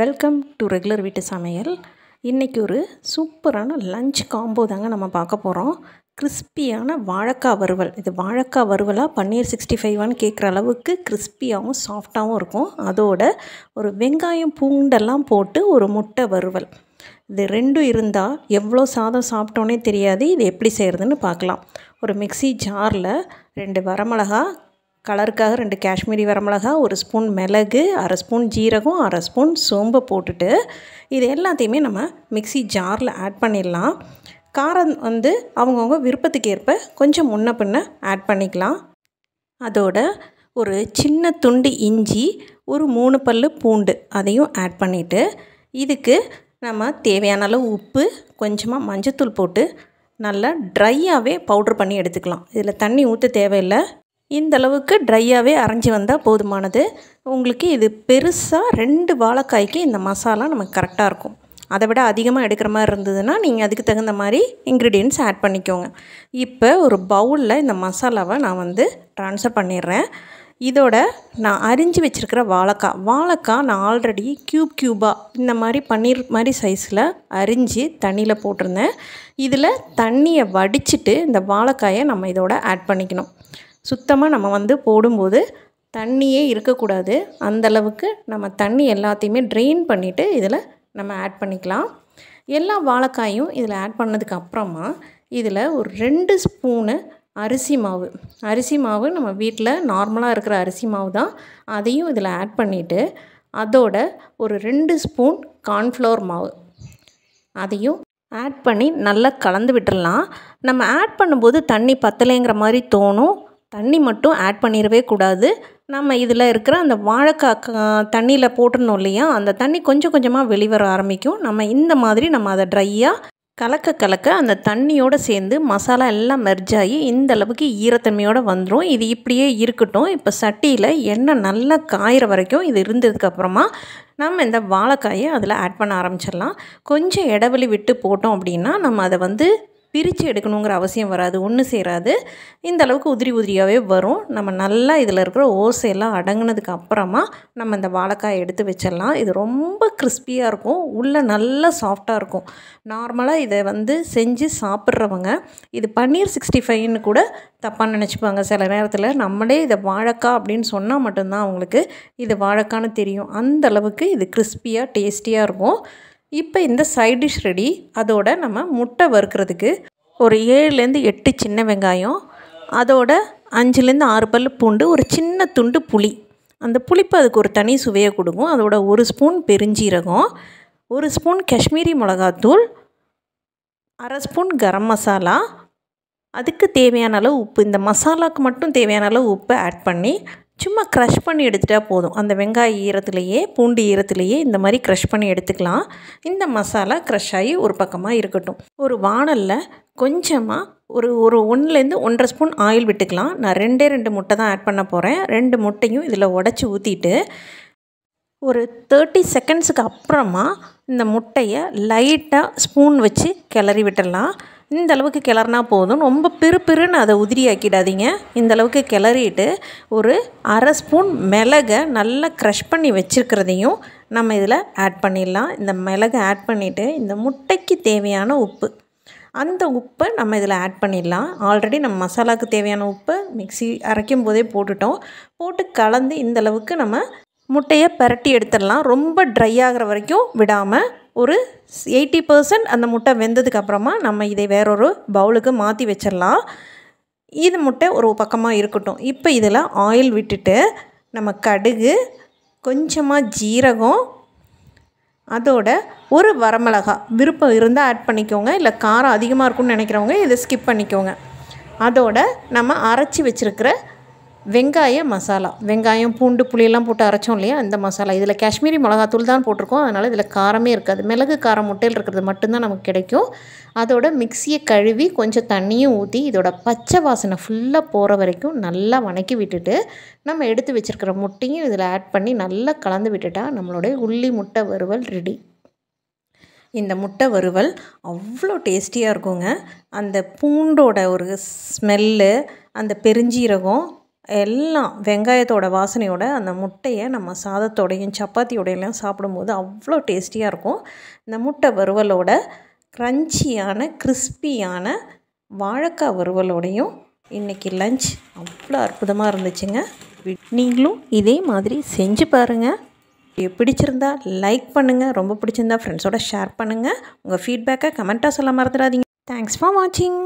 welcome to regular வீட்டு சமையல் இன்றைக்கி ஒரு சூப்பரான லஞ்ச் காம்போ தாங்க நம்ம பார்க்க போகிறோம் கிறிஸ்பியான வாழைக்காய் வறுவல் இது வாழைக்காய் வறுவலாக பன்னீர் சிக்ஸ்டி ஃபைவான்னு கேட்குற அளவுக்கு கிறிஸ்பியாகவும் சாஃப்டாகவும் இருக்கும் அதோட ஒரு வெங்காயம் பூண்டெல்லாம் போட்டு ஒரு முட்டை வறுவல் இது ரெண்டும் இருந்தால் எவ்வளோ சாதம் சாப்பிட்டோன்னே தெரியாது இது எப்படி செய்கிறதுன்னு பார்க்கலாம் ஒரு மிக்சி ஜாரில் ரெண்டு வரமிளகா கலருக்காக ரெண்டு காஷ்மீரி வரமிளகா ஒரு ஸ்பூன் மிளகு அரை ஸ்பூன் ஜீரகம் அரை ஸ்பூன் சோம்பு போட்டுட்டு இது எல்லாத்தையுமே நம்ம மிக்சி ஜாரில் ஆட் பண்ணிடலாம் காரம் வந்து அவங்கவுங்க விருப்பத்துக்கு ஏற்ப கொஞ்சம் முன்ன பின்ன ஆட் பண்ணிக்கலாம் அதோட ஒரு சின்ன துண்டு இஞ்சி ஒரு மூணு பல் பூண்டு அதையும் ஆட் பண்ணிவிட்டு இதுக்கு நம்ம தேவையான அளவு உப்பு கொஞ்சமாக மஞ்சத்தூள் போட்டு நல்லா ட்ரையாகவே பவுட்ரு பண்ணி எடுத்துக்கலாம் இதில் தண்ணி ஊற்ற தேவையில்லை இந்தளவுக்கு ட்ரையாகவே அரைஞ்சி வந்தால் போதுமானது உங்களுக்கு இது பெருசாக ரெண்டு வாழைக்காய்க்கு இந்த மசாலா நமக்கு கரெக்டாக இருக்கும் அதை விட அதிகமாக எடுக்கிற மாதிரி இருந்ததுன்னா நீங்கள் அதுக்கு தகுந்த மாதிரி இன்க்ரீடியன்ட்ஸ் ஆட் பண்ணிக்கோங்க இப்போ ஒரு பவுலில் இந்த மசாலாவை நான் வந்து ட்ரான்ஸ்ஃபர் பண்ணிடுறேன் இதோட நான் அரிஞ்சு வச்சுருக்கிற வாழைக்காய் வாழைக்காய் நான் ஆல்ரெடி க்யூப் க்யூபாக இந்த மாதிரி பன்னீர் மாதிரி சைஸில் அரிஞ்சு தண்ணியில் போட்டிருந்தேன் இதில் தண்ணியை வடிச்சிட்டு இந்த வாழைக்காயை நம்ம இதோட ஆட் பண்ணிக்கணும் சுத்தமாக நம்ம வந்து போடும்போது தண்ணியே இருக்கக்கூடாது அந்தளவுக்கு நம்ம தண்ணி எல்லாத்தையுமே ட்ரெயின் பண்ணிவிட்டு இதில் நம்ம ஆட் பண்ணிக்கலாம் எல்லா வாழைக்காயும் இதில் ஆட் பண்ணதுக்கு அப்புறமா இதில் ஒரு ரெண்டு ஸ்பூனு அரிசி மாவு அரிசி மாவு நம்ம வீட்டில் நார்மலாக இருக்கிற அரிசி மாவு தான் அதையும் இதில் ஆட் பண்ணிவிட்டு அதோட ஒரு ரெண்டு ஸ்பூன் கார்ன்ஃப்ளவர் மாவு அதையும் ஆட் பண்ணி நல்லா கலந்து விட்டுடலாம் நம்ம ஆட் பண்ணும்போது தண்ணி பத்தலைங்கிற மாதிரி தோணும் தண்ணி மட்டும் ஆட் பண்ணிடவே கூடாது நம்ம இதில் இருக்கிற அந்த வாழைக்காய் தண்ணியில் போட்டுருந்தோம் இல்லையா அந்த தண்ணி கொஞ்சம் கொஞ்சமாக வெளிவர ஆரம்பிக்கும் நம்ம இந்த மாதிரி நம்ம அதை ட்ரையாக கலக்க கலக்க அந்த தண்ணியோடு சேர்ந்து மசாலா எல்லாம் மெர்ஜ் ஆகி இந்த அளவுக்கு ஈரத்தன்மையோடு வந்துடும் இது இப்படியே இருக்கட்டும் இப்போ சட்டியில் எண்ணெய் நல்லா காயிற வரைக்கும் இது இருந்ததுக்கப்புறமா நம்ம இந்த வாழைக்காயை அதில் ஆட் பண்ண ஆரம்பிச்சிடலாம் கொஞ்சம் இடைவெளி விட்டு போட்டோம் அப்படின்னா நம்ம அதை வந்து பிரித்து எடுக்கணுங்கிற அவசியம் வராது ஒன்று சேராது இந்த அளவுக்கு உதிரி உதிரியாகவே வரும் நம்ம நல்லா இதில் இருக்கிற ஓசையெல்லாம் அடங்கினதுக்கு அப்புறமா நம்ம இந்த வாழைக்காய் எடுத்து வச்சிடலாம் இது ரொம்ப கிறிஸ்பியாக இருக்கும் உள்ளே நல்லா சாஃப்டாக இருக்கும் நார்மலாக இதை வந்து செஞ்சு சாப்பிட்றவங்க இது பன்னீர் சிக்ஸ்டி ஃபைவ்னு கூட தப்பாக நினச்சிப்பாங்க சில நேரத்தில் நம்மளே இதை வாழைக்காய் அப்படின்னு சொன்னால் மட்டும்தான் அவங்களுக்கு இது வாழைக்கான்னு தெரியும் அந்த அளவுக்கு இது கிறிஸ்பியாக டேஸ்டியாக இருக்கும் இப்போ இந்த சைட் டிஷ் ரெடி அதோட நம்ம முட்டை வறுக்கிறதுக்கு ஒரு ஏழுலேருந்து எட்டு சின்ன வெங்காயம் அதோட அஞ்சுலேருந்து ஆறு பல் பூண்டு ஒரு சின்ன துண்டு புளி அந்த புளிப்பு அதுக்கு ஒரு தனி சுவையை கொடுக்கும் அதோட ஒரு ஸ்பூன் பெருஞ்சீரகம் ஒரு ஸ்பூன் காஷ்மீரி மிளகாத்தூள் அரை ஸ்பூன் கரம் மசாலா அதுக்கு தேவையான அளவு உப்பு இந்த மசாலாவுக்கு மட்டும் தேவையான அளவு உப்பு ஆட் பண்ணி சும்மா க்ரஷ் பண்ணி எடுத்துட்டால் போதும் அந்த வெங்காய ஈரத்துலேயே பூண்டு ஈரத்துலேயே இந்த மாதிரி க்ரஷ் பண்ணி எடுத்துக்கலாம் இந்த மசாலா க்ரஷ் ஆகி ஒரு பக்கமாக இருக்கட்டும் ஒரு வானலில் கொஞ்சமாக ஒரு ஒரு ஒன்றுலேருந்து ஒன்றரை ஸ்பூன் ஆயில் விட்டுக்கலாம் நான் ரெண்டே ரெண்டு முட்டை தான் ஆட் பண்ண போகிறேன் ரெண்டு முட்டையும் இதில் உடச்சி ஊற்றிட்டு ஒரு தேர்ட்டி செகண்ட்ஸுக்கு அப்புறமா இந்த முட்டையை லைட்டாக ஸ்பூன் வச்சு கிளறி விட்டுடலாம் இந்த அளவுக்கு கிளறினா போதும் ரொம்ப பிறு பிறுன்னு அதை உதிரியாக்கிடாதீங்க இந்த அளவுக்கு கிளறிட்டு ஒரு அரை ஸ்பூன் மிளகை நல்லா க்ரஷ் பண்ணி வச்சுருக்கிறதையும் நம்ம இதில் ஆட் பண்ணிடலாம் இந்த மிளகை ஆட் பண்ணிவிட்டு இந்த முட்டைக்கு தேவையான உப்பு அந்த உப்பை நம்ம இதில் ஆட் பண்ணிடலாம் ஆல்ரெடி நம்ம மசாலாவுக்கு தேவையான உப்பு மிக்சி அரைக்கும் போதே போட்டுட்டோம் போட்டு கலந்து இந்தளவுக்கு நம்ம முட்டையை பரட்டி எடுத்துடலாம் ரொம்ப ட்ரை ஆகிற வரைக்கும் விடாமல் ஒரு எயிட்டி பர்சன்ட் அந்த முட்டை வெந்ததுக்கப்புறமா நம்ம இதை வேறொரு பவுலுக்கு மாற்றி வச்சிடலாம் இது முட்டை ஒரு பக்கமாக இருக்கட்டும் இப்போ இதில் ஆயில் விட்டுட்டு நம்ம கடுகு கொஞ்சமாக ஜீரகம் அதோட ஒரு வரமிளகா விருப்பம் இருந்தால் ஆட் பண்ணிக்கோங்க இல்லை காரம் அதிகமாக இருக்கும்னு நினைக்கிறவங்க இதை ஸ்கிப் பண்ணிக்கோங்க அதோட நம்ம அரைச்சி வச்சுருக்கிற வெங்காய மசாலா வெங்காயம் பூண்டு புளியெல்லாம் போட்டு அரைச்சோம் இல்லையா அந்த மசாலா இதில் காஷ்மீரி மிளகாத்தூள் தான் போட்டிருக்கோம் அதனால் இதில் காரமே இருக்காது மிளகு காரம் முட்டையில் இருக்கிறது மட்டும்தான் நமக்கு கிடைக்கும் அதோட மிக்சியை கழுவி கொஞ்சம் தண்ணியும் ஊற்றி இதோட பச்சை வாசனை ஃபுல்லாக போகிற வரைக்கும் நல்லா வணக்கி விட்டுட்டு நம்ம எடுத்து வச்சுருக்கிற முட்டையும் இதில் ஆட் பண்ணி நல்லா கலந்து விட்டுட்டால் நம்மளுடைய உள்ளி முட்டை வறுவல் ரெடி இந்த முட்டை வறுவல் அவ்வளோ டேஸ்டியாக இருக்குங்க அந்த பூண்டோட ஒரு ஸ்மெல்லு அந்த பெருஞ்சீரகம் எல்லாம் வெங்காயத்தோட வாசனையோட அந்த முட்டையை நம்ம சாதத்தோடையும் சப்பாத்தியோடையெல்லாம் சாப்பிடும்போது அவ்வளோ டேஸ்டியாக இருக்கும் இந்த முட்டை வறுவலோட க்ரன்ச்சியான கிறிஸ்பியான வாழைக்காய் வறுவலோடையும் இன்றைக்கி லஞ்ச் அவ்வளோ அற்புதமாக இருந்துச்சுங்க நீங்களும் இதே மாதிரி செஞ்சு பாருங்கள் பிடிச்சிருந்தா லைக் பண்ணுங்கள் ரொம்ப பிடிச்சிருந்தா ஃப்ரெண்ட்ஸோட ஷேர் பண்ணுங்கள் உங்கள் ஃபீட்பேக்கை கமெண்ட்டாக சொல்ல மறந்துடாதீங்க தேங்க்ஸ் ஃபார் வாட்சிங்